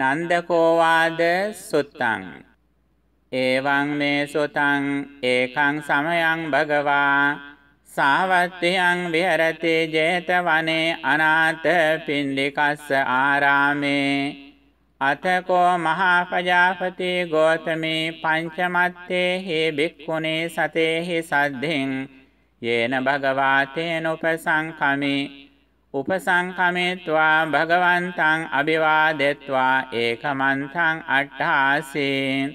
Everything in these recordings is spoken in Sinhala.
නන්දකෝවාද සුත්තං ඒවං මේ සුතං ඒකං සමයං භගවා සාවත්තියං විහරති 제තවනේ අනාථ පින්ඩිකස්ස ආරාමේ අතකෝ මහා ප්‍රජාපති ගෝතමී පංචමත්තේ හි බික්කුණේ සතේහි සද්ධෙන් යේන භගවාතේන උපසංකමේ උපසංකමේत्वा භගවන්තං අභිවාදෙत्वा ඒකමන්තං අට්ඨාසීන්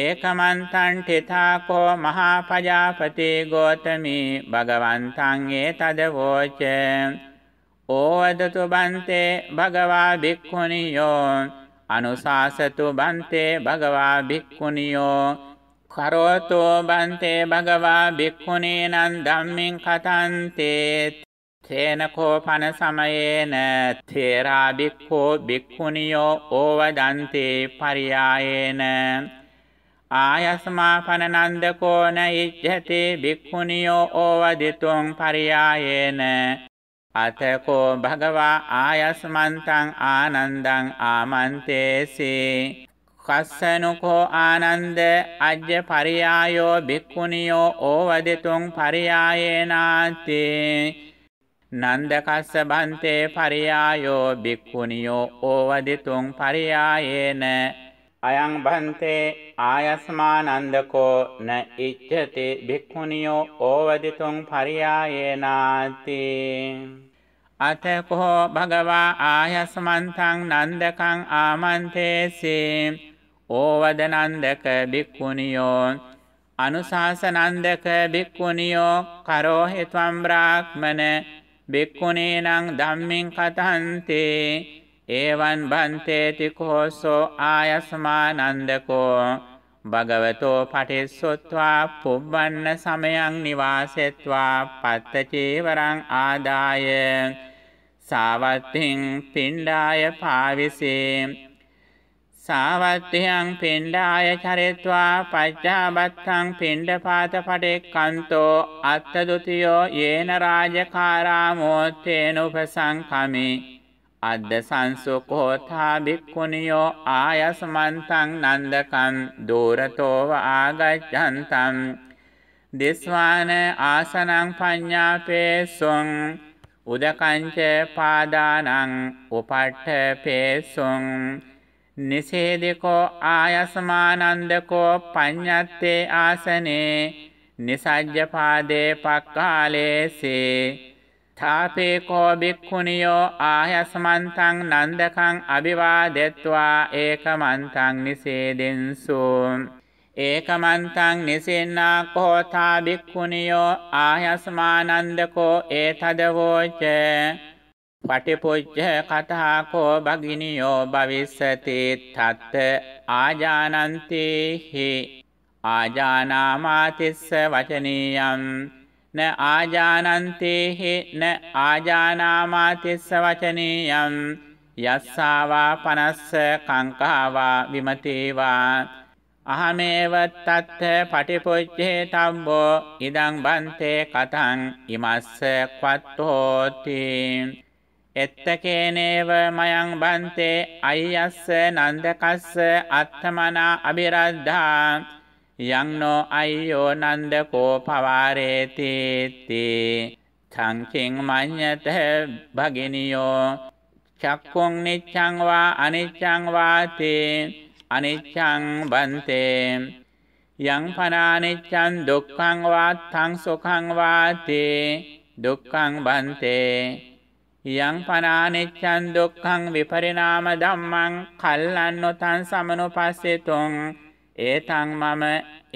ඒකමන්තං තිතාකෝ මහා පජාපති ගෝතමී භගවන්තං ඒතදවෝච ඕවදතු බන්තේ භගවා භික්ඛුනියෝ අනුසාසතු බන්තේ භගවා භික්ඛුනියෝ කරෝතෝ බන්තේ භගවා භික්ඛුනේනං ධම්මෙන් කතන්තේ තේනකෝපන සමයේන තේරාභික්ඛෝ භික්ඛුනියෝ ඕවදන්තේ පරියායේන ආයස්මාපන නන්දකෝන ඉච්ඡති භික්ඛුනියෝ ඕවදිතුං පරියායේන අතකෝ භගවා ආයස්මන්තං ආනන්දං ආමන්තේසි කස්සනුකෝ ආනන්ද අජ්‍ය පරියායෝ භික්ඛුනියෝ ඕවදිතුං පරියායේනාති නන්දකස්ස බන්තේ පරියායෝ බික්කුණියෝ ඕවදිතුන් පරියායේන අයං බන්තේ ආයස්මානන්දකෝ න ඉච්ඡති බික්කුණියෝ ඕවදිතුන් පරියායේනාති අතකෝ භගවා ආයස්මන්තං නන්දකං ආමන්තේසේ ඕවදනන්දක බික්කුණියෝ අනුශාසනන්දක බික්කුණියෝ කරෝහෙ ත්වම් බ්‍රාහ්මන බික්කුණීනං ධම්මින් කතන්තේ ඒවන් බන්තේති කෝසෝ ආයස්මානන්දකෝ භගවතෝ පටිස්සොත්වා පුබ්බන්න සමයං නිවාසෙත්වා පත්තචීවරං ආදාය සාවත්තිං පිණ්ඩාය පාවිසේ සාවත්තියං පෙන්ඩාය චරිත්වා පච්චාබත්තං පින්ඩ පාතපටෙක් කන්තෝ අත්තදුතියෝ ඒන රාජකාරාමෝත්තේනුපසංකමි. අද්ද සංසුකෝතා භික්කුණියෝ ආයස්මන්තං නන්දකම් දූරතෝව ආගච්ඡන්තම්. දිස්වාන ආසනං පඤ්ඤාපේසුං උදකංච පාදානං උපට්ඨ පේසුං නිසේදෙකෝ ආයස්මානන්දකෝ පඤ්ඤත්තේ ආසනේ නිසජ්ජපාදේ පක්කාලේසේ තාපේ කෝ බික්ඛුනියෝ ආයස්මන්තං නන්දකං අභිවාදෙත්වා ඒකමන්තං නිසේදෙන්සු ඒකමන්තං නිසෙන්නා කෝ තා බික්ඛුනියෝ ආයස්මානන්දකෝ ඒතදවෝචේ පටිපුච්ච කතාකෝ භගිනියෝ භවිස්සති තත්ත ආජානන්තේහි ආජානාමාතිස්ස වචනීයම් න ආජානන්තේහි න ආජානාමාතිස්ස වචනීයම් යස්සාවා පනස්ස කංකාවා විමතේවා අහමේව තත්ත පටිපොච්චේ තම්බෝ ඉදං බන්තේ කතං ඉමස්ස ක්වත්තෝති එත්තකේනේව මයං බන්තේ අයස්ස නන්දකස්ස අත්තමනා අබිරද්ධා යංනෝ අය්‍යෝ නන්දකෝ පවාරේතිති සංකින් මඤ්ඤත භගිනියෝ චක්කුං නිච්ඡං වා අනිච්ඡං වාතේ අනිච්ඡං බන්තේ යං පනානිච්ඡං දුක්ඛං වාත්තං සුඛං වාතේ දුක්ඛං බන්තේ යං පරානෙච්ඡන් දුක්ඛං විපරිණාම ධම්මං කල්ලන්නොතං සමනුපස්සෙතුං ඒතං මම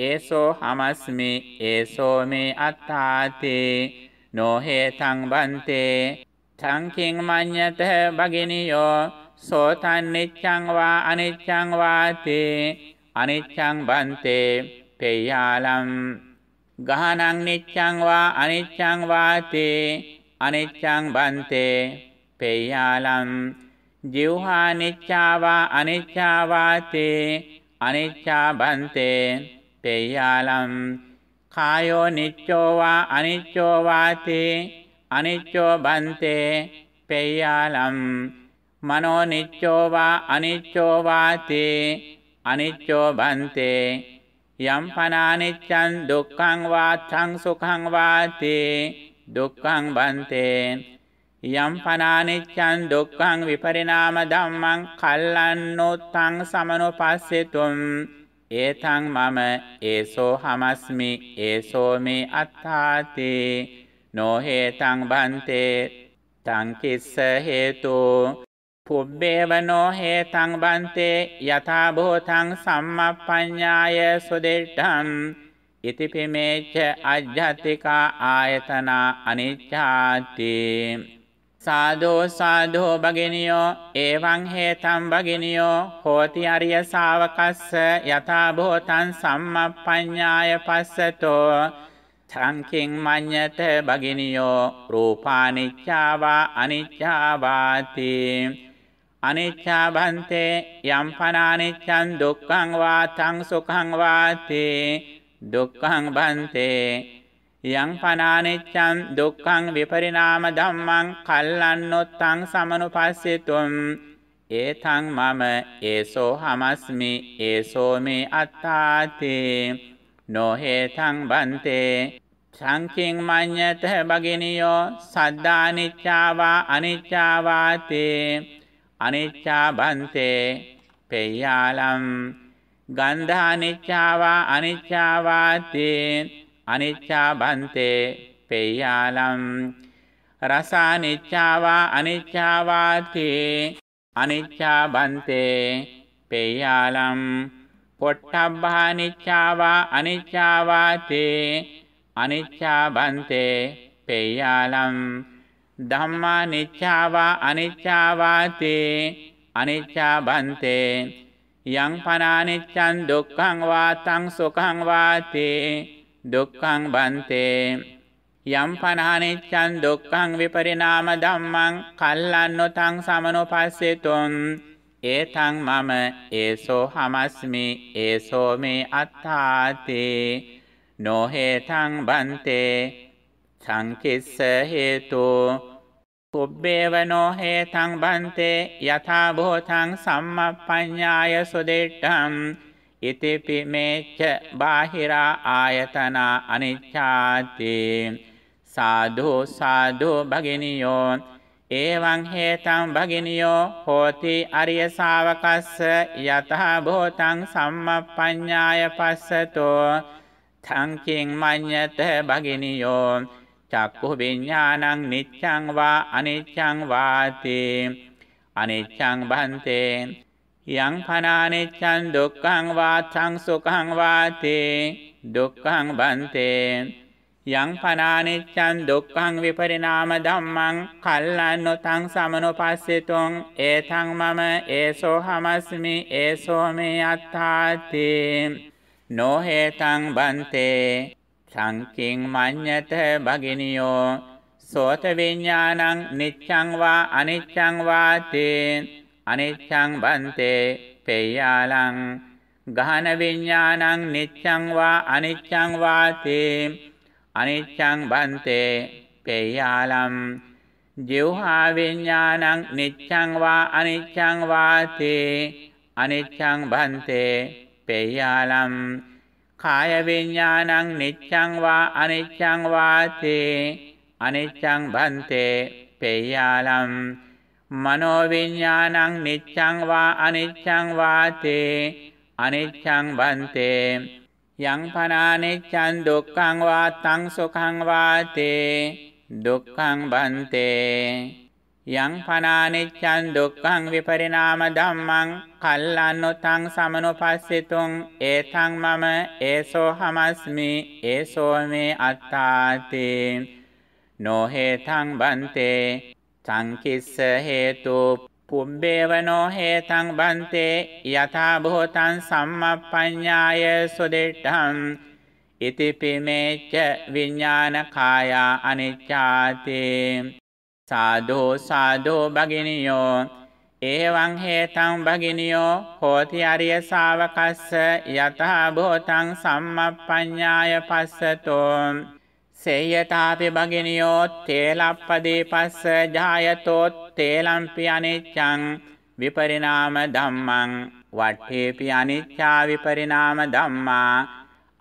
ඒසෝ හමස්මි ඒසෝ මේ අත්තාති නොහේතං බන්තේ සංකින් මඤ්ඤත භගිනියෝ සෝතං නිච්ඡං වා අනිච්ඡං වාති අනිච්ඡං බන්තේ පෙය්‍යාලම් ගහනං නිච්ඡං වා අනිච්ඡං වාතේ අනිච්ඡං බන්තේ පේයාලම් ජීවහානිච්ඡාවා අනිච්ඡාවාතේ අනිච්ඡා බන්තේ පේයාලම් කායෝ නිච්ඡෝවා අනිච්ඡෝවාතේ අනිච්ඡෝ බන්තේ පේයාලම් මනෝ නිච්ඡෝවා අනිච්ඡෝවාතේ අනිච්ඡෝ බන්තේ යම් පනානිච්ඡං දුක්ඛං වාච්ඡං සුඛං වාතේ දුක්ඛං බන්තේ යම් පනානිච්ඡං දුක්ඛං විපරිණාම ධම්මං කල්ලන්නෝත්තං සමනෝපස්සෙතුම් ඒතං මම ඒසෝ හමස්මි ඒසෝ මේ අත්තාති නොහේතං බන්තේ තං කිස්ස හේතු පුබ්බේව නොහේතං බන්තේ යථා භූතං සම්මප්පඤ්ඤාය සුදෙට්ඨං ඉතිපිමේච්ච අජ්ජත්තිකා ආයතනා අනිච්ඡාති සාධෝ සාධෝ භගිනියෝ ඒවං හේතම් භගිනියෝ හෝති අරිය ශාවකස්ස යථා භෝතං සම්මප්පඤ්ඤාය පස්සතෝ සංකින් මඤ්ඤත භගිනියෝ රූපානිච්ඡාවා අනිච්ඡාවාති අනිච්ඡා භන්තේ යම් පනානිච්ඡං දුක්ඛං වා තං සුඛං වාති දුක්ඛං බන්තේ යං පනානෙච්ඡං දුක්ඛං විපරිණාම ධම්මං කල්ලන්නොත්තං සමනුපස්සෙතුම් ඒතං මම ඒසෝ හමස්මි ඒසෝ මේ අත්තාති නොහෙතං බන්තේ සංකින් මඤ්ඤත බගිනියෝ සද්දානිච්ඡාවා අනිච්ඡාවාතේ අනිච්ඡා බන්තේ පෙය්‍යාලම් ගන්ධ අනිච්චාවා අනිච්චාවාතේ අනිච්චාබන්තේ පෙය්‍යාලම් රස අනිච්චාවා අනිච්චාවාතේ අනිච්චාබන්තේ පෙය්‍යාලම් පොට්ටබ්බානිච්චාවා අනිච්චාවාතේ අනිච්චාබන්තේ පෙය්‍යාලම් ධම්මානිච්චාවා අනිච්චාවාතේ අනිච්චාබන්තේ යං පනානිච්චන් දුක්ඛං වාතං සුඛං වාතේ දුක්ඛං බන්තේ යම් පනානිච්චන් දුක්ඛං විපරිණාම ධම්මං කල්ලන්නොතං සමනෝපස්සෙතුන් ඒතං මම ඒසෝ හමස්මි ඒසෝ මේ අත්තාතේ නොහේතං බන්තේ සංකිස්ස හේතෝ පුබ්බේවනෝ හේතං බන්තේ යථා භෝතං සම්මප්පඤ්ඤාය සුදෙට්ඨං ඉතිපි මේච්ච බාහිරා ආයතන අනිච්ඡාති සාධු සාධු භගිනියෝ එවං හේතං භගිනියෝ හෝති අරිය ශාවකස්ස යතහ භෝතං සම්මප්පඤ්ඤාය පස්සතෝ තං කිං මඤ්ඤත භගිනියෝ චක්කු විඤ්ඤාණං නිච්ඡං වා අනිච්ඡං වාති අනිච්ඡං බන්තේ යං පනානිච්ඡං දුක්ඛං වාච්ඡං සුඛං වාති දුක්ඛං බන්තේ යං පනානිච්ඡං දුක්ඛං විපරිණාම ධම්මං කල්ලන්නොතං සමනෝපස්සෙතොං ඒතං මම ඒසෝ හමස්මි ඒසෝ මේ අත්තාති නොහෙතං බන්තේ චංකින් මඤ්ඤත භගිනියෝ සෝත විඥානං නිච්ඡං වා අනිච්ඡං වාතේ අනිච්ඡං බන්තේ පේයාලං ගහන විඥානං නිච්ඡං වා අනිච්ඡං වාතේ අනිච්ඡං බන්තේ පේයාලම් ජීවහා විඥානං නිච්ඡං වා අනිච්ඡං වාතේ අනිච්ඡං බන්තේ පේයාලම් කාය විඥානං නිච්ඡං වා අනිච්ඡං වාතේ අනිච්ඡං බන්තේ පේයාලම් මනෝ විඥානං නිච්ඡං වා අනිච්ඡං වාතේ අනිච්ඡං බන්තේ යං පනානිච්ඡං දුක්ඛං වා තං සුඛං වාතේ දුක්ඛං බන්තේ යං පනානෙච්ඡන් දුක්ඛං විපරිණාම ධම්මං කල්ලන්නොතං සමනොපස්සෙතුං ඒතං මම ඒසෝ හමස්මි ඒසෝ මේ අත්තාති නොහෙතං බන්තේ සංකිස්ස හේතු පුම්බේව නොහෙතං බන්තේ යථා භූතං සම්මප්පඤ්ඤාය සුදෙට්ඨං ඉතිපිමේච්ච විඥාන කායා අනිච්ඡාතේ සාදෝ සාදෝ භගිනියෝ ඒවං හේතං භගිනියෝ හෝති අරිය ශාවකස්ස යතහා භෝතං සම්මප්පඤ්ඤාය පස්සතෝ සේයතාපි භගිනියෝ තේලප්පදී පස්ස ජායතෝ තේලම්පි අනිච්ඡං විපරිණාම ධම්මං වට්ඨේපි අනිච්චා විපරිණාම ධම්මා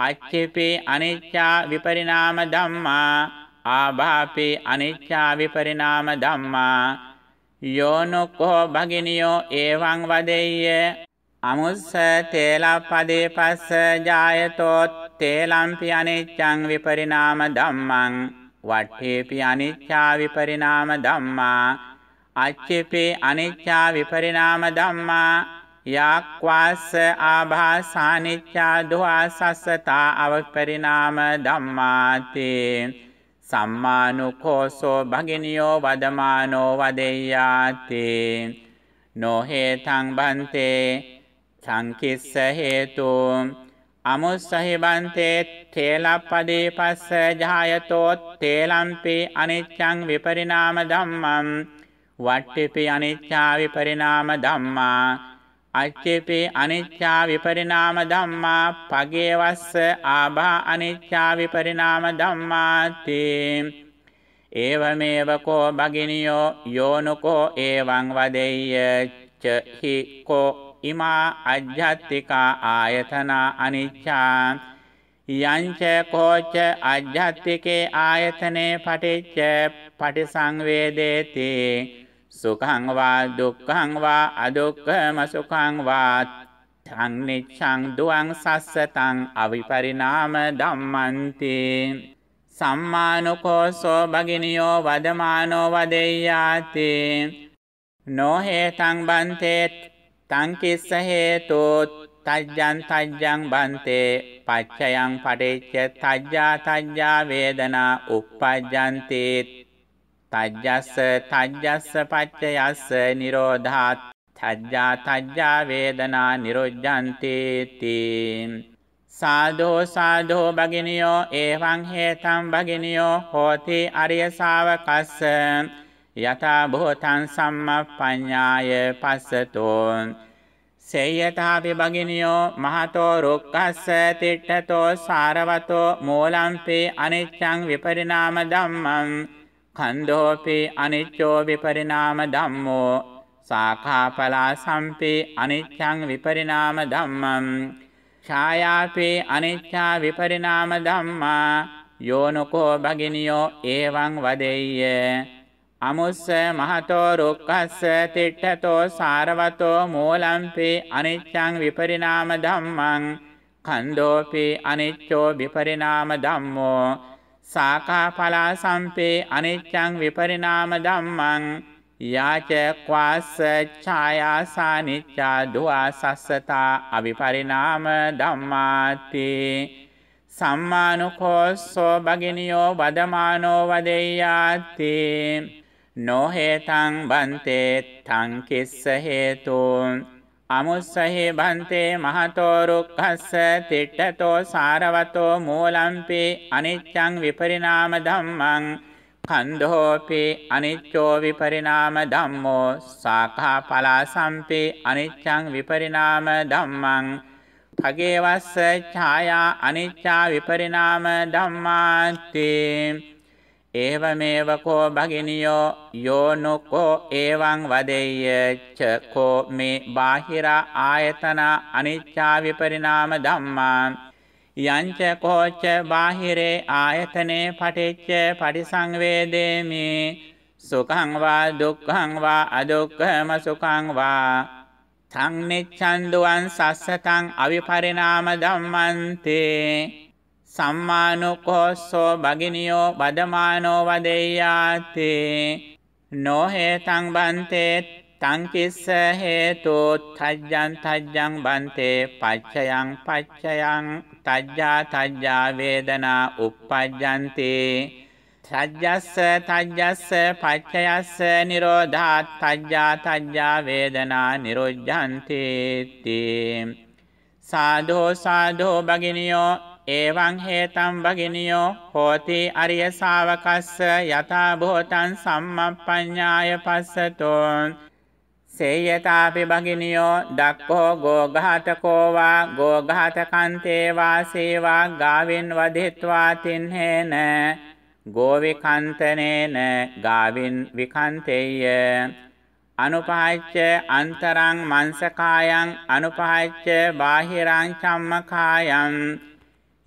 අච්චේපි අනිච්චා විපරිණාම ධම්මා ආභාපේ අනිච්චා විපරිණාම ධම්මා යෝනුකෝ භගිනියෝ එවං වදෙය්‍ය අමුස්ස තේලපදේ පස්ස ජායතෝ තේලම්පි අනිච්ඡං විපරිණාම ධම්මං වට්ඨේපි අනිච්ඡා විපරිණාම ධම්මා අච්චේපි අනිච්ඡා විපරිණාම ධම්මා යක්වාස්ස ආභාසානිච්ඡා දුආසස්සතා අවපරිණාම ධම්මාතේ සම්මානුකෝසෝ භගිනියෝ වදමානෝ වදෙය්‍යාතේ නොහේතං බන්තේ සංකිස්ස හේතු අමුස්සහි බන්තේ තේලප්පදී පස්ස ජායතෝ තේලම්පි අනිච්ඡං විපරිණාම ධම්මං වට්ටිපි අනිච්ඡා විපරිණාම ධම්මා අච්චේපේ අනිච්චා විපරිණාම ධම්මා පගේවස්ස ආභා අනිච්චා විපරිණාම ධම්මාති ඒවමේව කෝ භගිනියෝ යෝනුකෝ එවං වදෙය්‍ය චහි කෝ ඉමා අජ්ජත්තිකා ආයතනා අනිච්චා යංච කෝච අජ්ජත්තිකේ ආයතනේ පටිච්ච පටිසංවේදේතේ සුඛං වා දුක්ඛං වා අදුක්ඛම සුඛං වා සංනිච්ඡං දුවං සස්සතං අවිපරිණාම ධම්මන්ති සම්මානුකෝසෝ භගිනියෝ වදමානෝ වදෙය්‍යාති නොහේතං බන්තේ තං කිස්ස හේතු තජ්ජං තජ්ජං බන්තේ පච්චයං පටිච්ච තජ්ජා තජ්ජා වේදනා uppajjanti තජ්ජස්ස තජ්ජස්ස පච්චයස්ස නිරෝධාත් තජ්ජා තජ්ජා වේදනා නිරුද්ධන්ති තී සාදෝ සාදෝ භගිනියෝ එවං හේතං භගිනියෝ හෝති අරිය ශාවකස්ස යතා භූතං සම්මප්පඤ්ඤාය පස්සතෝ සේයතාපි භගිනියෝ මහතෝ රුක්කස්ස තිට්ඨතෝ සාරවතෝ මූලම්පේ අනිච්ඡං විපරිණාම ධම්මං කන්දෝපි අනිච්චෝ විපරිණාම ධම්මෝ සාඛාපලා සම්පේ අනිච්ඡං විපරිණාම ධම්මං ඡායාපේ අනිච්ඡා විපරිණාම ධම්මා යෝනකෝ භගිනියෝ එවං වදෙය්‍ය අමුස්ස මහතෝ රුක්ඛස්ස තිට්ඨතෝ සාරවතෝ මූලම්පේ අනිච්ඡං විපරිණාම ධම්මං කන්දෝපේ අනිච්චෝ විපරිණාම ධම්මෝ සාකාඵලා සම්පේ අනිච්චං විපරිණාම ධම්මං යාච ක්වාස්ස ඡායාසා නිච්ඡා දුආසස්සතා අවිපරිණාම ධම්මාති සම්මානුකෝස්සෝ බගිනියෝ වදමානෝ වදෙය්‍යාති නොහේතං බන්තේ තං කිස්ස හේතුං අමුස්සහි බන්තේ මහතෝ රුක්ඛස්ස තිට්ඨතෝ සාරවතෝ මූලම්පි අනිච්ඡං විපරිණාම ධම්මං කන්ධෝපි අනිච්චෝ විපරිණාම ධම්මෝ සාඛා පලාසම්පි අනිච්ඡං විපරිණාම ධම්මං භගේවස්ස ඡායා අනිච්චා විපරිණාම ධම්මාති ඒවමේවකෝ භගිනියෝ යෝනුකෝ ඒවං වදෙය්‍යච්ච කෝ මේ බාහිර ආයතන අනිච්චා විපරිණාම ධම්මාන් යංච කෝච්ච බාහිරේ ආයතනේ පටිච්ච පටිසංවේදේමි සුඛං වා දුක්ඛං වා අදුක්ඛම සුඛං වා සංනිච්ඡන්දුවන් සස්සතං අවිපරිණාම ධම්මන්තේ සම්මානුකොස්සෝ භගිනියෝ බදමානෝ වදෙයාතේ නොහේතං බන්තේ තංකිස්ස හේතු තජ්ජං තජ්ජං බන්තේ පච්චයං පච්චයං තජ්ජා තජ්ජා වේදනා uppajjanti තජ්ජස්ස තජ්ජස්ස පච්චයස්ස නිරෝධා තජ්ජා තජ්ජා වේදනා නිරුද්ධන්ති ති සාධෝ සාධෝ භගිනියෝ ඒවං හේතම් භගිනියෝ හෝති අරිය ශාවකස්ස යථා භූතං සම්මප්පඤ්ඤාය පස්සතෝ සේයතාපි භගිනියෝ ඩක්ඛෝ ගෝඝාතකෝ වා ගෝඝාතකන්තේ වා සේවා ගාවෙන් වදෙත්වා තින්හේන ගෝවිකන්තනේන ගාවින් විකන්තේය අනුපහච්ච අන්තරං මංසකායං අනුපහච්ච බාහිරං චම්මකායං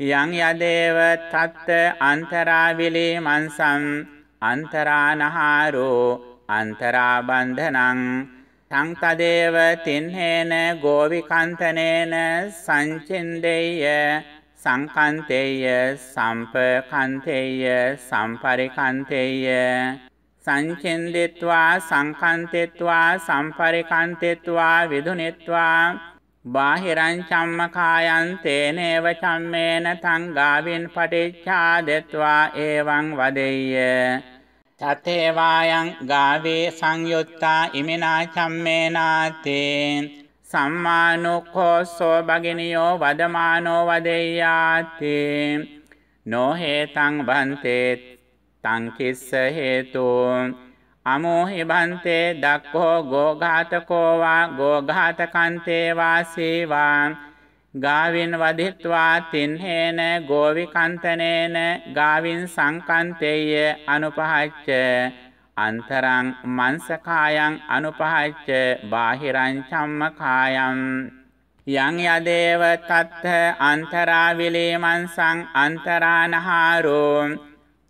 යං යදේව තත්ත අන්තරාවිලි මන්සම් අන්තරානහාරෝ අන්තරාබන්ධනං තං තදේව තින්හේන ගෝවිකන්තනේන සංචින්දේය සංකන්තේය සම්පකන්තේය සම්පරිකන්තේය සංචින්දිත්වා සංකන්තිත්වා සම්පරිකන්තිත්වා විදුනිත්වා බාහිරං චම්මකායන් තේනේව චම්මේන සංගාවින් පටිච්ඡාදෙත්වා එවං වදෙය්‍ය තතේවායන් ගාවේ සංයුත්තා ඉමිනා චම්මේනාතේ සම්මානුක්ඛෝසෝ භගිනියෝ වදමානෝ වදෙය්‍යාතේ නොහේතං බන්තේ තං කිස්ස හේතුං අමෝහි බන්තේ දක්ඛෝ ගෝඝාතකෝ වා ගෝඝාතකන්තේ වාසීවා ගාවින් වදිත්වා තින්හේන ගෝවිකන්තනේන ගාවින් සංකන්තේය අනුපහච්ච අන්තරං මංසකායන් අනුපහච්ච බාහිරං චම්මකායම් යං යදේව තත්ථ අන්තරා විලේමන්සං අන්තරානහාරෝ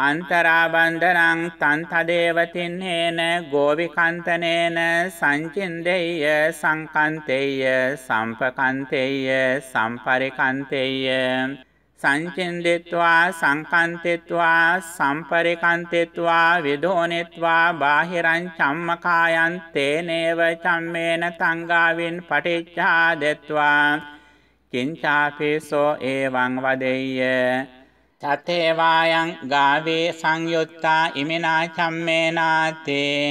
අන්තරාබන්ධනං තන්තදේවතින්නේන ගෝවිකන්තනේන සංචින්දෙය්‍ය සංකන්තෙය්‍ය සම්පකන්තෙය්‍ය සම්පරිකන්තෙය්‍ය සංචින්දිත්වා සංකන්තිත්වා සම්පරිකන්තිත්වා විදෝනිත්වා බාහිරං චම්මකායන් තේනේව චම්මේන සංගාවින් පටිච්ඡාදෙත්වා කිංචාපිසෝ එවං වදෙය්‍ය තතේවායන් ගාවේ සංයුත්තා ඉමිනා චම්මේනාතේ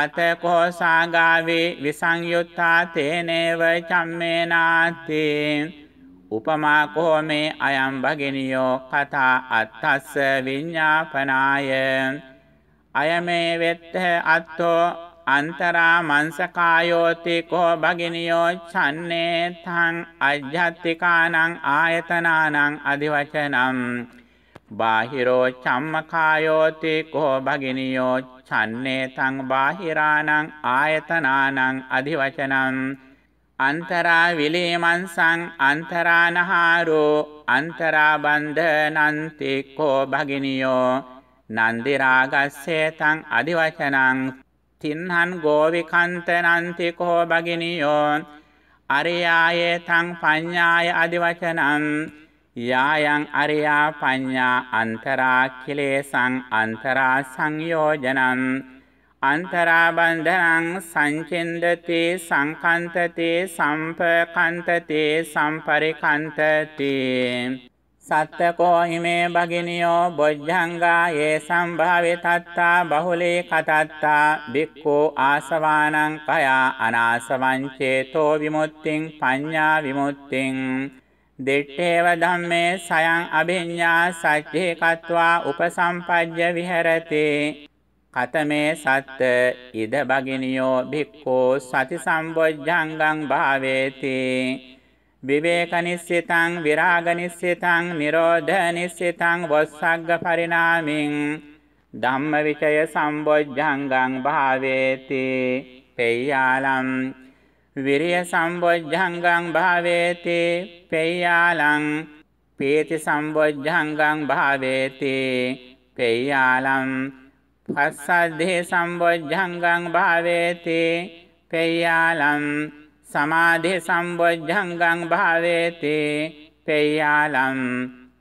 අතකෝ සාගාවේ විසංයුත්තා තේනේව චම්මේනාතේ උපමා කෝමේ අයම් භගිනියෝ කතා අත්තස්ස විඤ්ඤාපනාය අයමේ වෙත්ත අත්තෝ අන්තරා මංසකායෝති කෝ භගිනියෝ චන්නේ තං අජ්ජත්තිකානං ආයතනානං අධිවචනම් බාහිරෝ චම්මකායෝති කෝ භගිනියෝ චන්නේ තං බාහිරානං ආයතනානං අධිවචනම් අන්තරා විලේමන්සං අන්තරානහාරෝ අන්තරාබන්ධනන්ති කෝ භගිනියෝ නන්දිරාගස්සේ තං අධිවචනං තින්හන් ගෝවිකන්තනන්ති කෝ භගිනියෝ අරියායේ තං පඤ්ඤාය අදිවචනං යායන් අරියා පඤ්ඤා අන්තරා කිලේසං අන්තරා සංයෝජනං අන්තරා බන්ධනං සංචින්දති සංකන්තති සම්පකන්තති සම්පරිකන්තති සත්තකෝහිමේ භගිනියෝ බොජ්ජංගා ඒ සම්භාවිතත්තා බහුලේ කතත්තා බික්කෝ ආසවානං කයා අනාසවං චේතෝ විමුක්තිං පඤ්ඤා විමුක්තිං දිට්ඨේව ධම්මේ සයං අභිඤ්ඤා සච්චේ කତ୍වා උපසම්පජ්ජ විහෙරති කතමේ සත්ත ඉද භගිනියෝ බික්කෝ සති සම්බොජ්ජංගං භාවේති විවේකනිස්සිතං විරාගනිස්සිතං නිරෝධනිස්සිතං වොස්සග්ග පරිණාමින් ධම්මවිචය සම්බොජ්ජංගං භාවේති පෙය්‍යාලම් විරිය සම්බොජ්ජංගං භාවේති පෙය්‍යාලං පීති සම්බොජ්ජංගං භාවේති පෙය්‍යාලම් පස්සද්ධේ සම්බොජ්ජංගං භාවේති පෙය්‍යාලම් සමාධි සම්බොජ්ජංගං භාවේති පෙය්‍යාලම්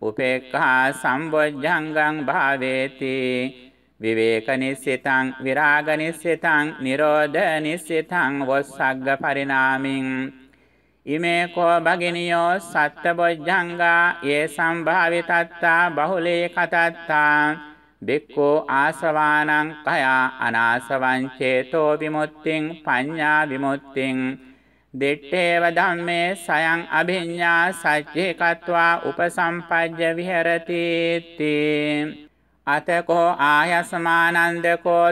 උපේක්ඛා සම්බොජ්ජංගං භාවේති විවේක නිස්සිතං විරාග නිස්සිතං නිරෝධ නිස්සිතං වොස්සග්ග පරිණාමින් ඉමේ කෝ භගිනියෝ සත්තබොජ්ජංගා යේ සම්භාවිතත්තා බහුලේ කතත්තා බික්කෝ ආසවානං කයා අනාසවං චේතෝ විමුක්තිං පඤ්ඤා විමුක්තිං දිට්ඨේව ධම්මේ සයං අභිඤ්ඤා සච්චේකत्वा උපසම්පජ්ජ විහෙරති අතකෝ ආයස්මානන්දකෝ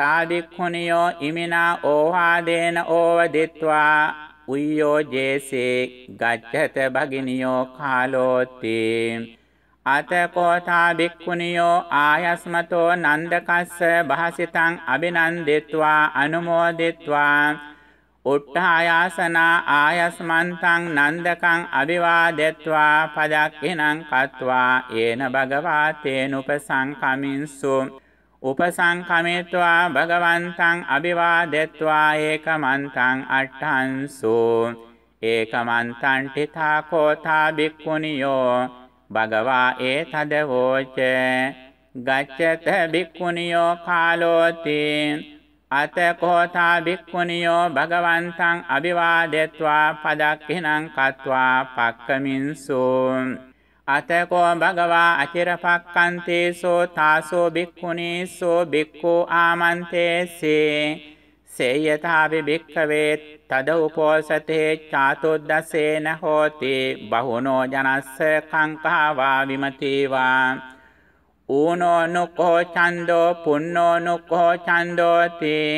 තාදික්ඛුනියෝ ඉමිනා ඕහාදේන ඕවදිත්වා උය්‍යෝ ජේසේ ගච්ඡත භගිනියෝ කාලෝති අතකෝ තාදික්ඛුනියෝ ආයස්මතෝ නන්දකස්ස භාසිතං අබිනන්දිත්වා අනුමෝදිත්වා උට්ඨායාසනා ආයස්මන්තං නන්දකං අවිවාදෙත්වා පදක්ඛිනං කତ୍වා යේන භගවා තේනුපසංකමින්සු උපසංකමේत्वा භගවන්තං අවිවාදෙත්වා ඒකමන්තං අට්ඨංසු ඒකමන්තං තිතා කෝතා බික්ඛුනියෝ භගවා ඒතදවෝච ගච්ඡත බික්ඛුනියෝ කාලෝතේ අතකෝතා භික්ඛුනියෝ භගවන්තං අභිවාදෙත්වා පදක්ඛිනං කତ୍වා පක්කමින්සු අතකෝ භගවා අචිරපක්칸තේසෝ තාසෝ භික්ඛුනීසෝ භික්ඛෝ ආමන්තේසේ සේයතාවි භික්ඛවේ තද උපෝසතේ චාතොද්දසේන හෝති බහුනෝ ජනස්ස කංකාවා විමතිවා ඌනෝ නුක්ඛෝ ඡන්தோ පුන්නෝ නුක්ඛෝ ඡන්தோ තේ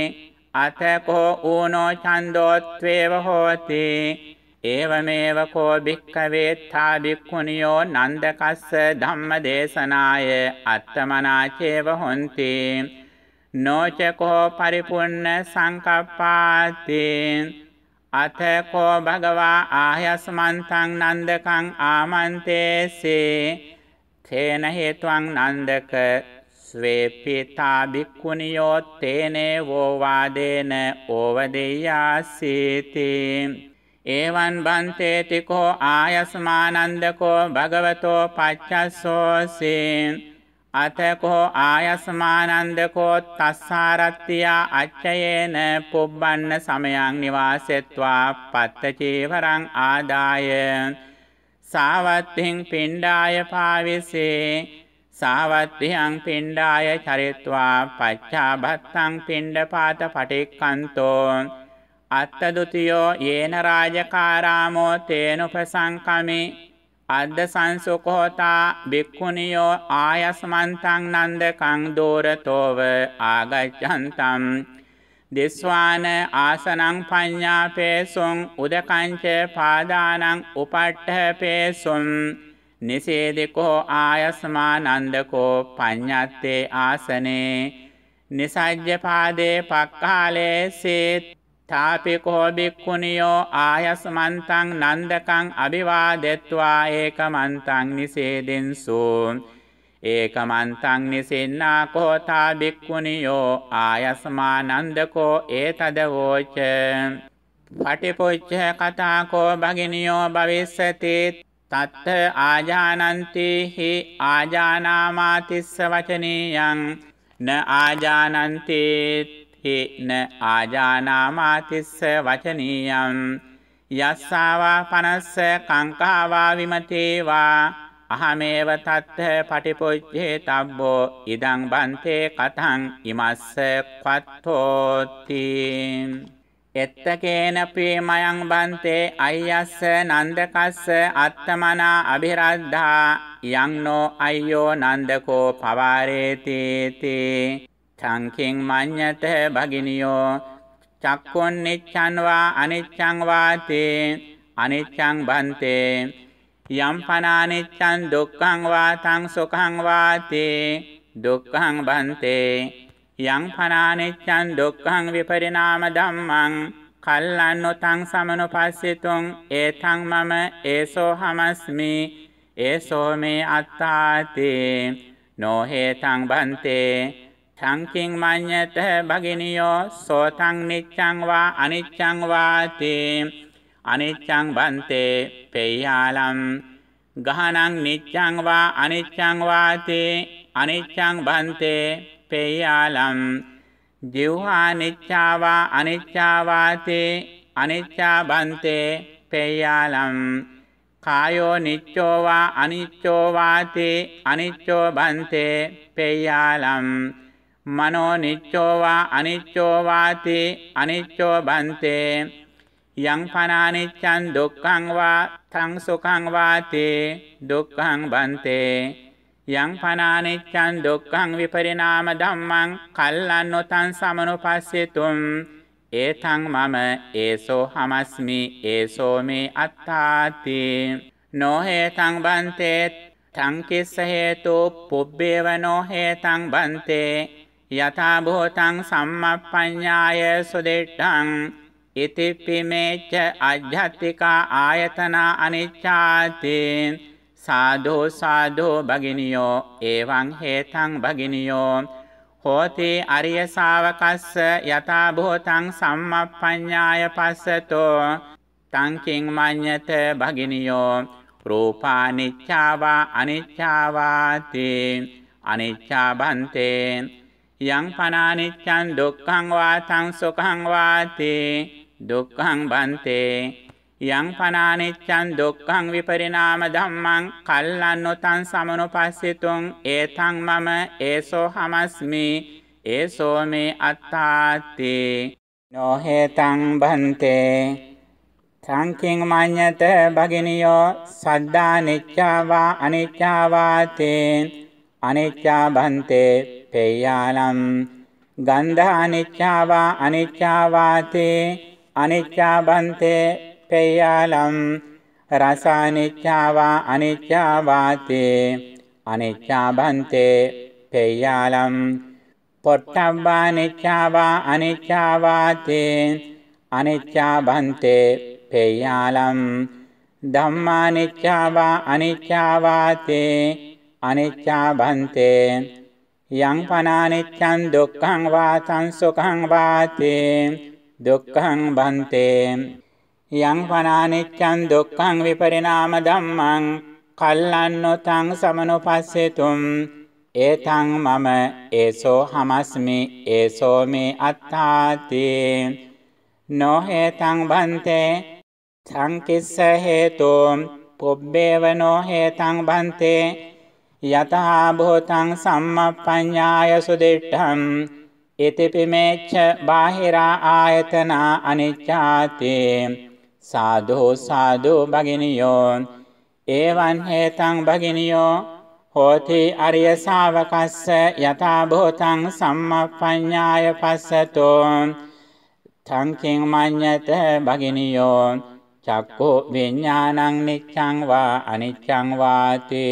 අතකෝ ඌනෝ ඡන්தோ ත්වේව හෝති ඒවමේව කෝ භික්ඛවේ තා භික්ඛුනියෝ නන්දකස්ස ධම්මදේශනාය අත්තමනාචේව හොಂತಿ නොචකෝ පරිපුන්න සංකප්පාති අතකෝ භගවා ආයස්මන්තං නන්දකං ආමන්තේසේ තේන හේතුවං නන්දක ස්වේපිතා භික්ඛුනියෝ තේනේ වෝවාදේන ඕවදෙය්‍යාසීති එවං බන්තේ තිකෝ ආයස්මානන්දකෝ භගවතෝ පච්චස්සෝසි අතකෝ ආයස්මානන්දකෝ තස්සාරත්තියා අච්චයේන පුබ්බන්න සමයන් නිවාසෙත්වා පත්ත චීවරං ආදාය සාවත්තිං පිණ්ඩාය පාවිසේ සාවත්තියං පිණ්ඩාය චරිත්වා පච්චාභත්තං පිණ්ඩපාත පටික්කන්තෝ අත්තදුතියෝ යේන රාජකාරාමෝ තේනුපසංකමි අද්ද සංසුකෝතා භික්ඛුනියෝ ආයස්මන්තං නන්දකං දෝරතෝව ආගච්ඡන්තං දිස්වාන ආසනං පඤ්ඤාපේසොං උදකංච පාදානං උපට්ඨපේසොං නිසේදකෝ ආයස්මානන්දකෝ පඤ්ඤත්තේ ආසනේ නිසජ්ජ පාදේ පක්ඛාලේ සේත් තාපිකෝ බික්ඛුනියෝ ආයස්මන්තං නන්දකං අභිවාදෙත්වා ඒකමන්තං නිසේදෙන්සෝ ඒකමන්තං නිසින්නා කෝතා බික්කුණියෝ ආයස්මානන්දකෝ ඒතද වෝච පටිපොච්ච කතාකෝ භගිනියෝ භවිස්සති තත්ත ආජානන්ති හි ආජානාමාතිස්ස වචනීයං න ආජානන්ති හි න ආජානාමාතිස්ස වචනීයං යස්සාවා පනස්ස කංකාවා විමතේවා අහමේව තත්ත පටිපොච්චේ තබ්බෝ ඉදං බන්තේ කතං ඉමස්ස ක්වත්තෝති එත්තකේන ප්‍රේමයන් බන්තේ අයස්ස නන්දකස්ස අත්තමනා අභිරද්ධා යං නෝ අය්‍යෝ නන්දකෝ පවාරේති තේ සංඛින් මඤ්ඤත භගිනියෝ චක්කොන් නිච්ඡන් වා අනිච්ඡං වාතේ අනිච්ඡං බන්තේ යම් පනානිච්ඡන් දුක්ඛං වාතං සුඛං වාතේ දුක්ඛං බන්තේ යම් පනානිච්ඡන් දුක්ඛං විපරිණාම ධම්මං කල්ලන්නොතං සමනුපස්සිතුං ඒතං මම ඒසෝ හමස්මි ඒසෝ මේ අත්තාති නොහේතං බන්තේ සංකින් මඤ්ඤත භගිනියෝ සෝතං නිච්ඡං වා අනිච්ඡං වාති අනිච්ඡං බන්තේ පේයාලම් ගහනං නිච්ඡං වා අනිච්ඡං වාතේ අනිච්ඡං බන්තේ පේයාලම් ජීවා නිච්ඡා වා අනිච්ඡා වාතේ අනිච්ඡා බන්තේ පේයාලම් කායෝ නිච්ඡෝ වා අනිච්ඡෝ වාතේ අනිච්ඡෝ බන්තේ පේයාලම් මනෝ නිච්ඡෝ වා අනිච්ඡෝ වාතේ අනිච්ඡෝ බන්තේ යං පනානිච්ඡන් දුක්ඛං වා සංසුඛං වාතේ දුක්ඛං බන්තේ යං පනානිච්ඡන් දුක්ඛං විපරිණාම ධම්මං කල්ලන්නොතං සමනුපස්සෙතුම් ඒතං මම ඒසෝ හමස්මි ඒසෝ මේ අත්තාති නොහේතං බන්තේ තංකිස්ස හේතු පුබ්බේව නොහේතං බන්තේ යථා භූතං සම්මප්පඤ්ඤාය සුදෙට්ඨං ඉති පිමේච්ච අජ්ජත්තික ආයතන අනිච්ඡාති සාදෝ සාදෝ භගිනියෝ එවං හේතං භගිනියෝ හෝති අරිය ශාවකස්ස යතා භූතං සම්මප්පඤ්ඤාය පස්සතෝ තං කිං මඤ්ඤත භගිනියෝ රූපානිච්ඡාවා අනිච්ඡාවාති අනිච්ඡාබන්තේ යං පනානිච්ඡං දුක්ඛං වා තං සුඛං වාති දුක්ඛං බන්තේ යං පනානිච්ඡං දුක්ඛං විපරිණාම ධම්මං කල්ලන්නොතං සමනුපස්සෙතුං ඒතං මම ඒසෝ හමස්මි ඒසෝ මේ අත්තාති නොහෙතං බන්තේ සංකින් මඤ්ඤත භගිනියෝ සද්දා නිච්ඡාවා අනිච්ඡාවාතේ අනිච්ඡා බන්තේ පේයානම් ගන්ධා අනිච්ඡාවා අනිච්ඡාවාතේ අනිච්චාබන්තේ පෙය්‍යාලම් රසානිච්චාවා අනිච්චාවාතේ අනිච්චාබන්තේ පෙය්‍යාලම් පොට්ටබ්බානිච්චාවා අනිච්චාවාතේ අනිච්චාබන්තේ පෙය්‍යාලම් ධම්මානිච්චාවා අනිච්චාවාතේ අනිච්චාබන්තේ යං පනානිච්ඡන් දුක්ඛං වාසං සුඛං වාතේ දුක්ඛං බන්තේ යං පනානිච්ඡං දුක්ඛං විපරිණාම ධම්මං කල්ලන්නොතං සමනුපස්සෙතුම් ඒතං මම ඒසෝ හමස්මි ඒසෝ මේ අත්තාති නොහෙතං බන්තේ සංකිස්ස හේතුම් පුබ්බේව නොහෙතං බන්තේ යතහා භූතං සම්මප්පඤ්ඤාය සුදිට්ඨං ඉතිපිමේච්ච බාහිරා ආයතනා අනිච්ඡාතේ සාදෝ සාදෝ භගිනියෝ එවං හේතං භගිනියෝ හෝති අරිය ශාවකස්ස යතා භෝතං සම්මප්පඤ්ඤාය පස්සතෝ තංකින් මඤ්ඤත භගිනියෝ චක්කෝ විඥානං නිච්ඡං වා අනිච්ඡං වාති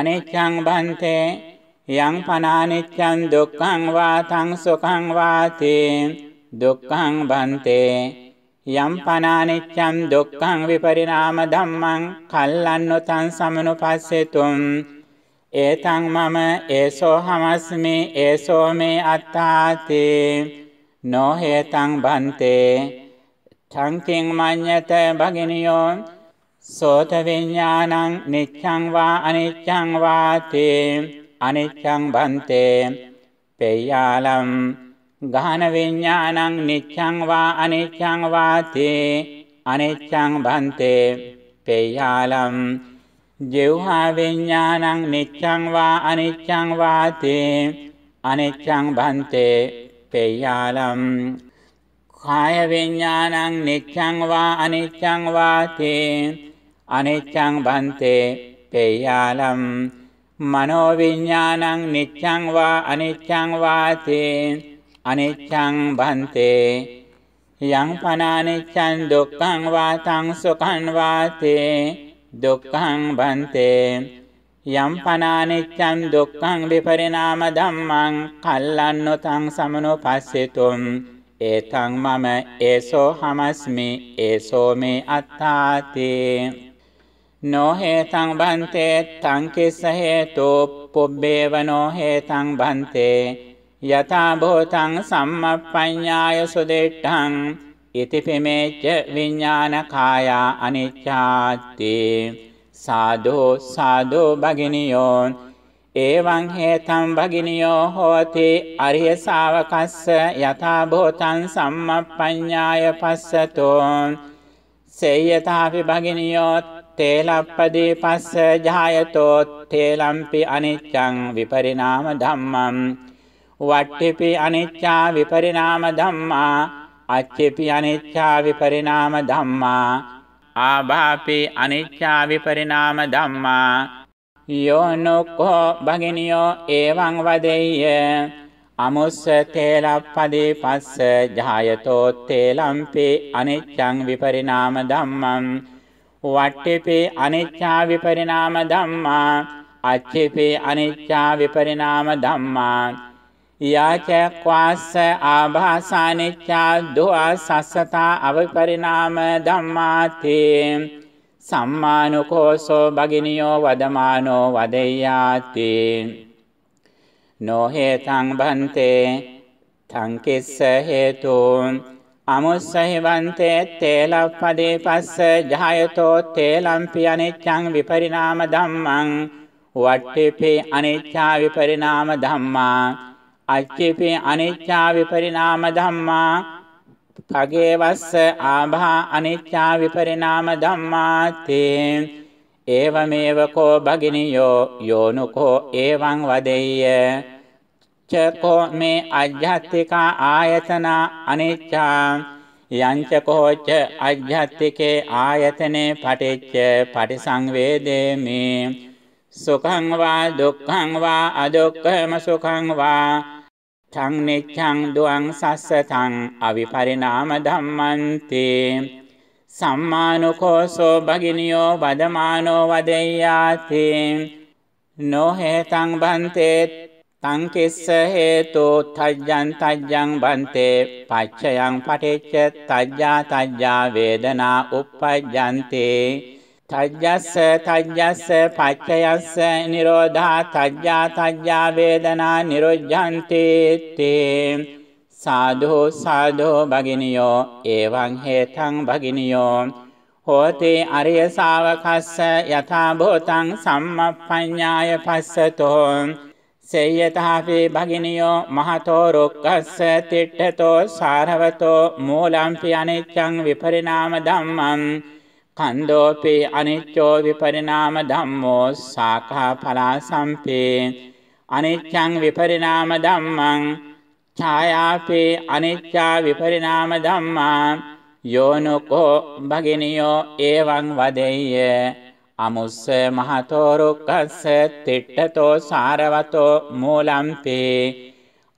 අනිච්ඡං බන්තේ යං පනානිච්ඡං දුක්ඛං වාතං සුඛං වාතේ දුක්ඛං බන්තේ යම් පනානිච්ඡං දුක්ඛං විපරිණාම ධම්මං කල්ලන්නොතං සමනුපස්සෙතුම් ඒතං මම ඒසෝ හමස්මි ඒසෝ මේ අත්තාති නොහෙතං බන්තේ චංකින් මඤ්ඤත භගිනියෝ සෝත විඥානං නිච්ඡං වා අනිච්ඡං වාතේ අනිච්ඡං බන්තේ පේයාලම් ගාන විඥානං නිච්ඡං වා අනිච්ඡං වාති අනිච්ඡං බන්තේ පේයාලම් ජීවහා විඥානං නිච්ඡං වා අනිච්ඡං වාති අනිච්ඡං බන්තේ පේයාලම් කාය විඥානං නිච්ඡං වා අනිච්ඡං වාති අනිච්ඡං බන්තේ පේයාලම් මනෝ විඥානං නිච්ඡං වා අනිච්ඡං වාතේ අනිච්ඡං බන්තේ යං පනානිච්ඡං දුක්ඛං වාතං සුඛං වාතේ දුක්ඛං බන්තේ යම් පනානිච්ඡං දුක්ඛං විපරිණාම ධම්මං කල්ලන්නොතං සමනෝපස්සෙතුම් ඒතං මම ඒසෝ හමස්මි ඒසෝ මේ අත්තාතේ නොහේතං බන්තේ තංකිස්ස හේතු පුබ්බේව නොහේතං බන්තේ යතා භූතං සම්මප්පඤ්ඤාය සුදෙට්ඨං ඉති පිමේච්ච විඥාන කායා අනිච්ඡාති සාදෝ සාදෝ භගිනියෝ එවං හේතං භගිනියෝ හෝති අරිය ශාවකස්ස යතා භූතං සම්මප්පඤ්ඤාය පස්සතෝ සේයතාපි භගිනියෝ තේලප්පදී පස්ස ජායතෝ තේලම්පි අනිච්චං විපරිණාම ධම්මං වට්ඨිපි අනිච්චා විපරිණාම ධම්මා අච්චිපි අනිච්චා විපරිණාම ධම්මා ආභාපි අනිච්චා විපරිණාම ධම්මා යෝනුකෝ භගිනියෝ එවං වදෙය්‍ය අමුස්ස තේලප්පදී පස්ස ජායතෝ තේලම්පි අනිච්චං විපරිණාම ධම්මං වට්ඨපේ අනිච්චා විපරිණාම ධම්මා අච්චපේ අනිච්චා විපරිණාම ධම්මා යාචක්වාස්ස ආභාසානිච්චා දුආසස්සතා අවිපරිණාම ධම්මාතේ සම්මානුකෝසෝ භගිනියෝ වදමානෝ වදෙයාති නොහේතං බන්තේ තංකිස්ස හේතුන් අමුස්සහිවන්තේ තේලප්පදේ පස්ස ජායතෝ තේලම්පි අනිච්ඡං විපරිණාම ධම්මං වට්ඨේපේ අනිච්ඡා විපරිණාම ධම්මා අච්චේපේ අනිච්ඡා විපරිණාම ධම්මා කගේ වස්ස ආභා අනිච්ඡා විපරිණාම ධම්මා තේ ඒවමේව කෝ භගිනියෝ යෝනුකෝ එවං වදෙය්‍ය චකෝ මේ අජ්ජත්තික ආයතන අනිච්චා යංච කෝච අජ්ජත්තිකේ ආයතනේ පටිච්ච පටිසංවේදේ මේ සුඛං වා දුක්ඛං වා අදුක්ඛම සුඛං වා චං නිච්ඡං දුං සස්සතං අවිපරිණාම ධම්මන්ති සම්මානුකෝසෝ භගිනියෝ වදමානෝ වදෙය්‍යාති නොහෙතං බන්තේ තංකිස්ස හේතු තජ්ජන් තජ්ජං බන්තේ පච්චයං පටිච්ච තජ්ජා තජ්ජා වේදනා uppajjantේ තජ්ජස්ස තජ්ජස්ස පච්චයස්ස නිරෝධා තජ්ජා තජ්ජා වේදනා නිරුද්ධන්තේ තේ සාධෝ සාධෝ භගිනියෝ එවං හේතං භගිනියෝ හෝතේ අරිය ශාවකස්ස යථා භූතං සම්මප්පඤ්ඤාය පස්සතෝ සේයතාපි භගිනියෝ මහතෝ රොක්කස්ස තිට්ඨතෝ සාරවතෝ මූලම්පි අනිච්ඡං විපරිණාම ධම්මං කන්දෝපි අනිච්චෝ විපරිණාම ධම්මෝ සාඛා පලාසම්පේ අනිච්ඡං විපරිණාම ධම්මං ඡායාපි අනිච්ඡා විපරිණාම ධම්මා යෝනකෝ භගිනියෝ එවං වදෙය්‍ය අමුස්ස මහතෝරුක්කස්ස තිට්ටතෝ සාරවතෝ මූලම්පේ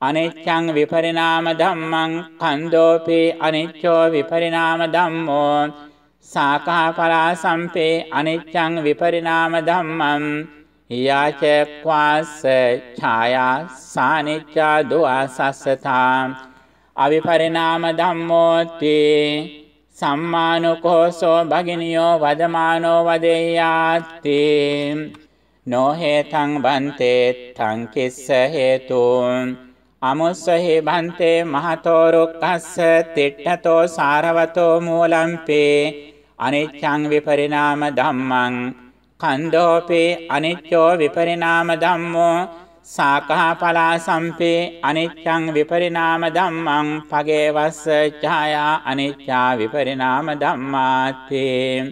අනිච්චං විපරිණාම ධම්මං කන්දෝපි අනිච්චෝ විපරිණාම ධම්මෝ සාකාපලා සම්පේ අනිච්චං විපරිණාම ධම්මං යාච ක්වාස ඡායා සානිච්ඡා දුආසස්සතා අවිපරිණාම ධම්මෝති සම්මානුකෝසෝ භගිනියෝ වදමානෝ වදේයාත්ති නොහේතං බන්තේ තං කිස්ස හේතුං අමොස්සහි බන්තේ මහතෝ රුක්කස්ස තිට්ඨතෝ සාරවතෝ මූලම්පේ අනිච්ඡං විපරිණාම ධම්මං කන්දෝපේ අනිච්චෝ විපරිණාම ධම්මෝ සාකහපලා සම්පේ අනිච්චං විපරිණාම ධම්මං පගේවස්ස ඡායා අනිච්චා විපරිණාම ධම්මාත්තේ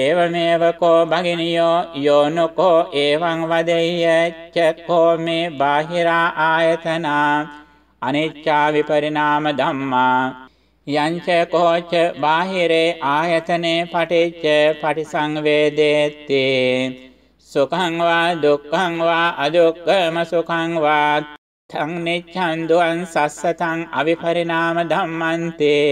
ඒවමේව කෝ භගිනියෝ යෝනුකෝ එවං වදෙය්‍ය චක්ඛෝ මේ බාහිරා ආයතනා අනිච්චා විපරිණාම ධම්මා යංච කෝච බාහිරේ ආයතනේ පටිච්ච පටිසංවේදේත්තේ සුඛං වා දුක්ඛං වා අදුක්ඛම සුඛං වා තං නිච්ඡන්දුං සස්සතං අවිපරිණාම ධම්මන්තේ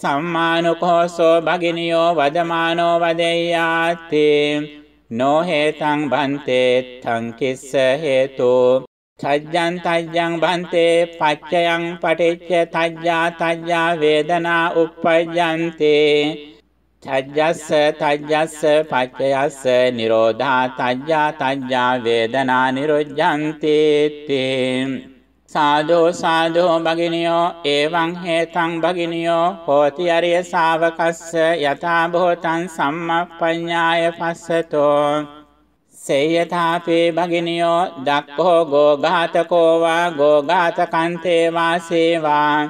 සම්මානුකෝසෝ භගිනියෝ වදමානෝ වදෙය්‍යාති නෝ හේතං බන්තේ තං කිස්ස හේතු තජ්ජං තජ්ජං බන්තේ පච්චයං පටිච්ච තජ්ජා තජ්ජා වේදනා උප්පජ්ජන්තේ තජ්ජස්ස තජ්ජස්ස පච්චයස්ස නිරෝධා තජ්ජා තජ්ජා වේදනා නිරුද්ධන්ති සාදෝ සාදෝ භගිනියෝ එවං හේතං භගිනියෝ හෝති අරිය ශාවකස්ස යථා භෝතං සම්මප්පඤ්ඤාය පස්සතෝ සේයථාපේ භගිනියෝ දක්ඛෝ ගෝඝාතකෝ වා ගෝඝාතකන්තේ වා සේවා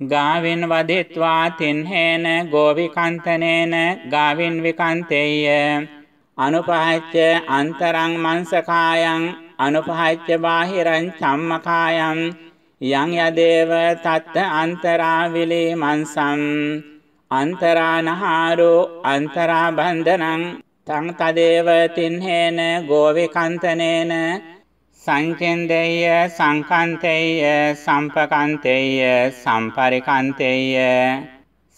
ගාවින් වදිත්වා තින්හේන ගෝවිකන්තනේන ගාවින් විකන්තේය අනුපහච්ච අන්තරං මංසකායං අනුපහච්ච බාහිරං චම්මකායං යං යදේව තත්ත අන්තරා විලේ මන්සම් අන්තරානහාරෝ අන්තරා බන්ධනං තං තදේව තින්හේන ගෝවිකන්තනේන සංචෙන්දේය සංකන්තේය සම්පකන්තේය සම්පරිකන්තේය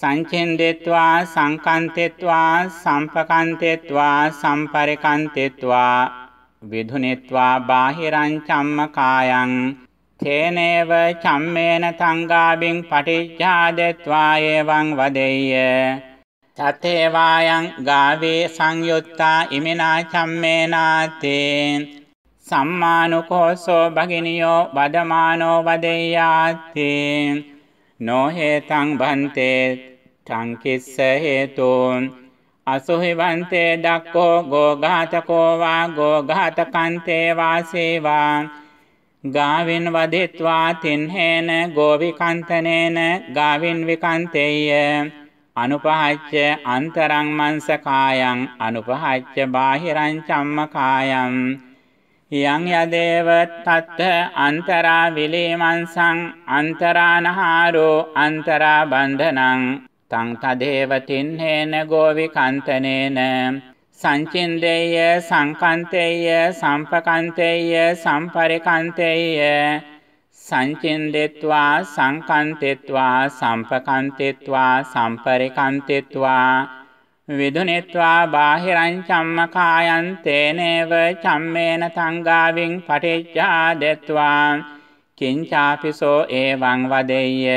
සංචෙන්දෙත්වා සංකන්තෙත්වා සම්පකන්තෙත්වා සම්පරිකන්තෙත්වා විදුනෙත්වා බාහිරං චම්මකායං තේනේව චම්මේන සංගාබින් පටිච්ඡාදෙත්වා එවං වදෙය්‍ය තතේවායන් ගාවේ සංයුත්තා ඉමිනා චම්මේනාතේ සම්මානුකෝසෝ භගිනියෝ වදමානෝ වදෙයාති නොහෙතං බන්තේ තංකිස්ස හේතුන් අසුහිවන්තේ දක්කෝ ගෝඝාතකෝ වා ගෝඝාතකන්තේ වාසේවා ගාවින් වදෙත්වා තින්හේන ගෝවිකන්තනේන ගාවින් විකන්තේය අනුපහච්ච අන්තරං මංසකායන් අනුපහච්ච බාහිරං චම්මකායන් යං යදේව තත්ත අන්තරා විලේමන්සං අන්තරානහාරෝ අන්තරා බන්ධනං තං තදේව තින්හේන ගෝවි කන්තනේන සංචින්දේය සංකන්තේය සම්පකන්තේය සම්පරිකන්තේය සංචින්දෙත්වා සංකන්තෙත්වා සම්පකන්තෙත්වා සම්පරිකන්තෙත්වා විදුනෙත්වා බාහිරං චම්මකායන් තේනේව චම්මේන සංගාවින් පටිච්චා දෙත්වා කිංචාපිසෝ එවං වදෙය්‍ය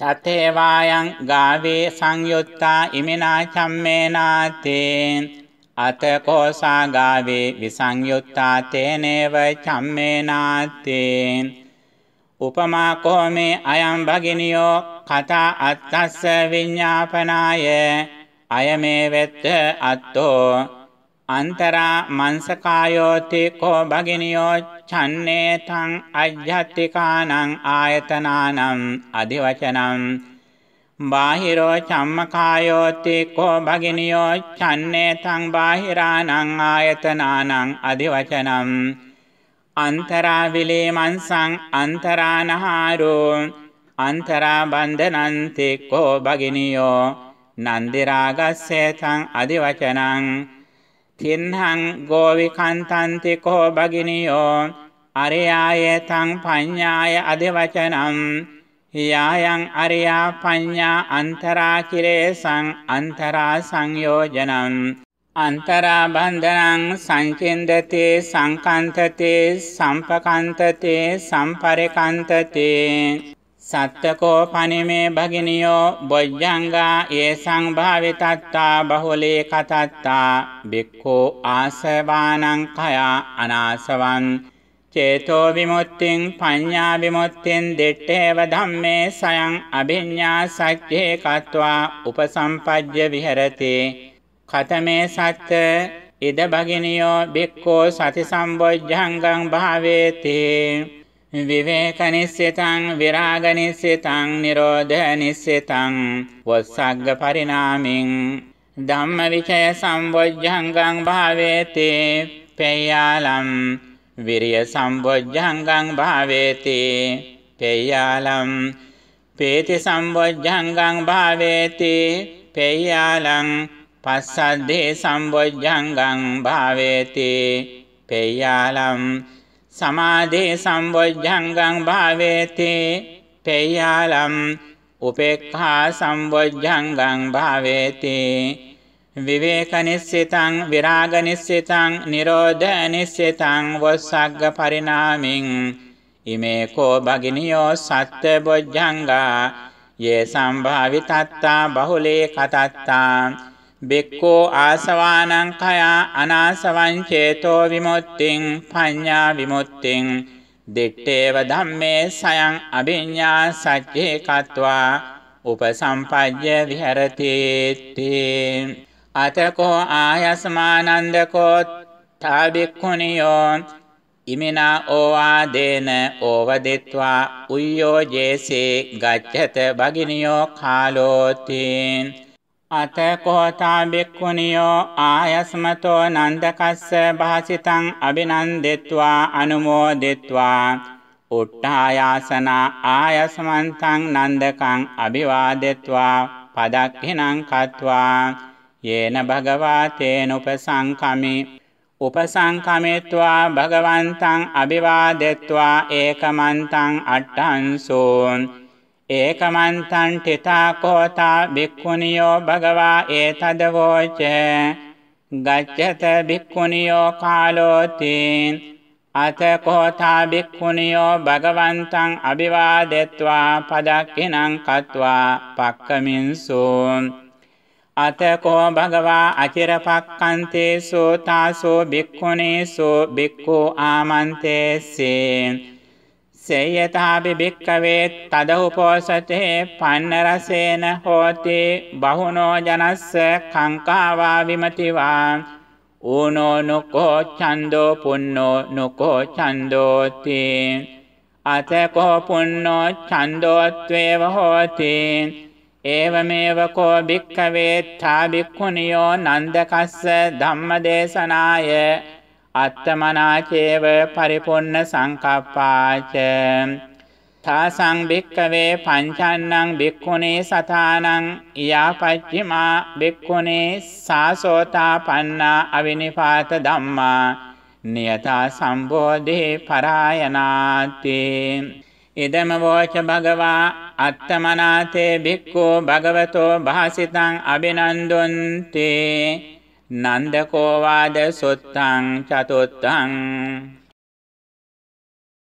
තතේවායන් ගාවේ සංයුත්තා ඉමිනා චම්මේනාතේ අතකෝසා ගාවේ විසංයුත්තා තේනේව චම්මේනාතේ උපමා කෝමේ අයම් භගිනියෝ කතා අත්තස්ස විඤ්ඤාපනාය අයමේ වෙත්ත අත්තෝ අන්තරා මංසකායෝති කෝ භගිනියෝ චන්නේ තං අජ්ජත්තිකානං ආයතනානම් අධිවචනම් බාහිරෝ චම්මකායෝති කෝ භගිනියෝ චන්නේ තං බාහිරානං ආයතනානං අධිවචනම් අන්තරා විලේමන්සං අන්තරානහාරෝ අන්තරා බන්ධනන්ති කෝ භගිනියෝ නන්දිරාගස්සේතං අදිවචනං තින්හං ගෝවිකන්තන්ති කෝ භගිනියෝ අරයායේතං පඤ්ඤාය අදිවචනං යායන් අරයා පඤ්ඤා අන්තරා කිරේසං අන්තරා සංයෝජනං අන්තරා බන්ධනං සංචින්දතේ සංකන්තතේ සම්පකන්තතේ සම්පරිකන්තතේ සත්තකෝ පනිමේ භගිනියෝ බොජ්ජංගා ඒ සංභාවිතත්තා බහුලේ කතත්තා බික්කෝ ආසවානං කයා අනාසවන් චේතෝ විමුක්තිං පඤ්ඤා විමුක්තිං දෙට්ඨේව ධම්මේ සයං අභිඤ්ඤා සච්චේ කତ୍වා උපසම්පජ්ජ විහෙරති කතමේ සත්ත ඉද භගිනියෝ බික්කෝ සති සම්බොජ්ජංගං භාවේතේ විවේකනිස්සිතං විරාගනිස්සිතං නිරෝධනිස්සිතං වොස්සග්ග පරිණාමින් ධම්මවිචය සම්බොජ්ජංගං භාවේති පෙය්‍යාලම් විරිය සම්බොජ්ජංගං භාවේති පෙය්‍යාලම් පේති සම්බොජ්ජංගං භාවේති පෙය්‍යාලං පස්සද්දේ සම්බොජ්ජංගං භාවේති පෙය්‍යාලම් සමාධේ සම්බොජ්ජංගං භාවේති පෙය්‍යාලම් උපේක්ඛා සම්බොජ්ජංගං භාවේති විවේක නිස්සිතං විරාග නිස්සිතං නිරෝධ නිස්සිතං වස්සග්ග පරිණාමින් ඉමේ කෝ භගිනියෝ සත්ත්‍ය බොජ්ජංගා යේ සම්භාවිතත්තා බහුලේ කතත්තා බික්කෝ ආසවානංකයා අනාසවං චේතෝ විමුක්තිං පඤ්ඤා විමුක්තිං දිත්තේව ධම්මේ සයන් අභිඤ්ඤා සච්චේ කତ୍වා උපසම්පජ්ජ විහෙරති අතකෝ ආයස්මානන්දකෝ තාබික්ඛුනියෝ ඉමිනා ඕවාදේන ඕවදෙත්වා උය්‍යෝ ජේසේ ගච්ඡත භගිනියෝ කාලෝතේ අතකෝතා බික්කුණියෝ ආයස්මතෝ නන්දකස්ස භාසිතං අභිනන්දෙත්වා අනුමෝදෙත්වා උට්ඨායාසනා ආයස්මන්තං නන්දකං අභිවාදෙත්වා පදක්ඛිනං කତ୍වා යේන භගවා තේන උපසංකමි උපසංකමෙත්වා භගවන්තං අභිවාදෙත්වා ඒකමන්තං අට්ඨංසෝ ඒකමන්තං තිතාකෝතා භික්ඛුනියෝ භගවා ඒතදවෝච ගච්ඡත භික්ඛුනියෝ කාලෝතින් අතකෝතා භික්ඛුනියෝ භගවන්තං අභිවාදෙත්වා පදක්ඛිනං කତ୍වා පක්කමින්සූන් අතකෝ භගවා අචිරපක්කන්තේසෝ තාසෝ භික්ඛුනේසෝ භික්ඛු ආමන්තේසේ සේයතාපි භික්කවේ තද උපෝසතේ පන්න රසේන හෝති බහුනෝ ජනස්ස කංකාවා විමතිවා ඌනෝ නුකෝ ඡන්தோ පුන්නෝ නුකෝ ඡන්தோති අතකෝ පුන්නෝ ඡන්தோත්වේව හෝති ඒවමේව කෝ භික්කවේ ථා භික්ඛුනියෝ නන්දකස්ස ධම්මදේශනාය අත්තමනාචේව පරිපොන්න සංකප්පාච තාසං භික්කවේ පංචන්නං භික්ඛුනේ සතානං ඊයාපච්චිමා භික්ඛුනේ සාසෝතාපන්නා අවිනිපාත ධම්මා නියතා සම්බෝධේ පරායනාති ඉදම වෝච භගවා අත්තමනාතේ භික්ඛෝ භගවතෝ භාසිතං අබිනන්දුන්තේ නන්දකෝවාද සොත්තං චතුත්තං